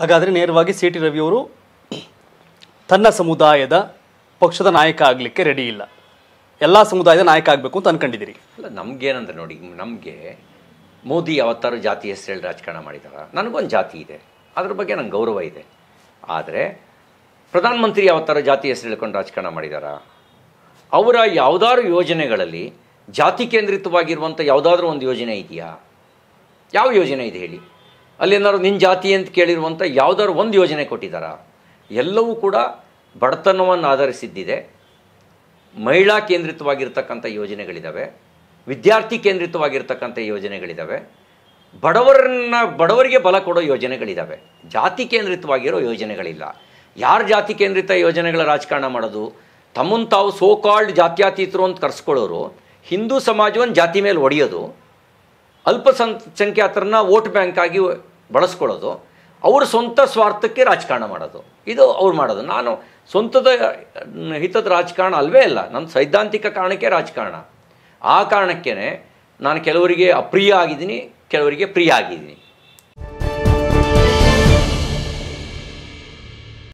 ಹಾಗಾದರೆ ನೇರವಾಗಿ C T ರವಿಯವರು ತನ್ನ ಸಮುದಾಯದ ಪಕ್ಷದ ನಾಯಕ ಆಗಲಿಕ್ಕೆ ರೆಡಿ ಇಲ್ಲ ಎಲ್ಲ ಸಮುದಾಯದ ನಾಯಕ ಆಗಬೇಕು ಅಂತ ಅನ್ಕೊಂಡಿದ್ದೀರಿ ಅಲ್ಲ ನಮಗೇನಂದ್ರೆ ನೋಡಿ ನಮಗೆ ಮೋದಿ ಅವತ್ತಾರು ಜಾತಿ ಹೆಸರಲ್ಲಿ ರಾಜಕಾರಣ ಮಾಡಿದಾರ ನನಗೊಂದು ಜಾತಿ ಇದೆ ಅದ್ರ ಬಗ್ಗೆ ನಂಗೆ ಗೌರವ ಇದೆ ಆದರೆ ಪ್ರಧಾನಮಂತ್ರಿ ಅವತ್ತಾರು ಜಾತಿ ಹೆಸರು ಹೇಳ್ಕೊಂಡು ರಾಜಕಾರಣ ಮಾಡಿದಾರ ಅವರ ಯಾವುದಾದ್ರು ಯೋಜನೆಗಳಲ್ಲಿ ಜಾತಿ ಕೇಂದ್ರಿತವಾಗಿರುವಂಥ ಯಾವುದಾದ್ರೂ ಒಂದು ಯೋಜನೆ ಇದೆಯಾ ಯಾವ ಯೋಜನೆ ಇದೆ ಹೇಳಿ ಅಲ್ಲಿ ಅಲ್ಲೇನಾದ್ರು ನಿನ್ನ ಜಾತಿ ಅಂತ ಕೇಳಿರುವಂಥ ಯಾವುದಾದ್ರು ಒಂದು ಯೋಜನೆ ಕೊಟ್ಟಿದ್ದಾರ ಎಲ್ಲವೂ ಕೂಡ ಬಡತನವನ್ನು ಆಧರಿಸಿದ್ದಿದೆ ಮಹಿಳಾ ಕೇಂದ್ರಿತವಾಗಿರ್ತಕ್ಕಂಥ ಯೋಜನೆಗಳಿದ್ದಾವೆ ವಿದ್ಯಾರ್ಥಿ ಕೇಂದ್ರಿತವಾಗಿರ್ತಕ್ಕಂಥ ಯೋಜನೆಗಳಿದ್ದಾವೆ ಬಡವರನ್ನ ಬಡವರಿಗೆ ಬಲ ಕೊಡೋ ಯೋಜನೆಗಳಿದ್ದಾವೆ ಜಾತಿ ಕೇಂದ್ರಿತವಾಗಿರೋ ಯೋಜನೆಗಳಿಲ್ಲ ಯಾರು ಜಾತಿ ಕೇಂದ್ರಿತ ಯೋಜನೆಗಳ ರಾಜಕಾರಣ ಮಾಡೋದು ತಮ್ಮನ್ನು ತಾವು ಸೋ ಕಾಲ್ಡ್ ಜಾತ್ಯಾತೀತರು ಅಂತ ಕರೆಸ್ಕೊಳ್ಳೋರು ಹಿಂದೂ ಸಮಾಜವನ್ನು ಜಾತಿ ಮೇಲೆ ಒಡೆಯೋದು ಅಲ್ಪಸಂಖ್ಯಾತರನ್ನ ವೋಟ್ ಬ್ಯಾಂಕ್ ಆಗಿ ಬಳಸ್ಕೊಳ್ಳೋದು ಅವರ ಸ್ವಂತ ಸ್ವಾರ್ಥಕ್ಕೆ ರಾಜಕಾರಣ ಮಾಡೋದು ಇದು ಅವ್ರು ಮಾಡೋದು ನಾನು ಸ್ವಂತದ ಹಿತದ ರಾಜಕಾರಣ ಅಲ್ವೇ ಇಲ್ಲ ನನ್ನ ಸೈದ್ಧಾಂತಿಕ ಕಾರಣಕ್ಕೆ ರಾಜಕಾರಣ ಆ ಕಾರಣಕ್ಕೇ ನಾನು ಕೆಲವರಿಗೆ ಅಪ್ರಿಯ ಆಗಿದ್ದೀನಿ ಕೆಲವರಿಗೆ ಪ್ರಿಯ ಆಗಿದ್ದೀನಿ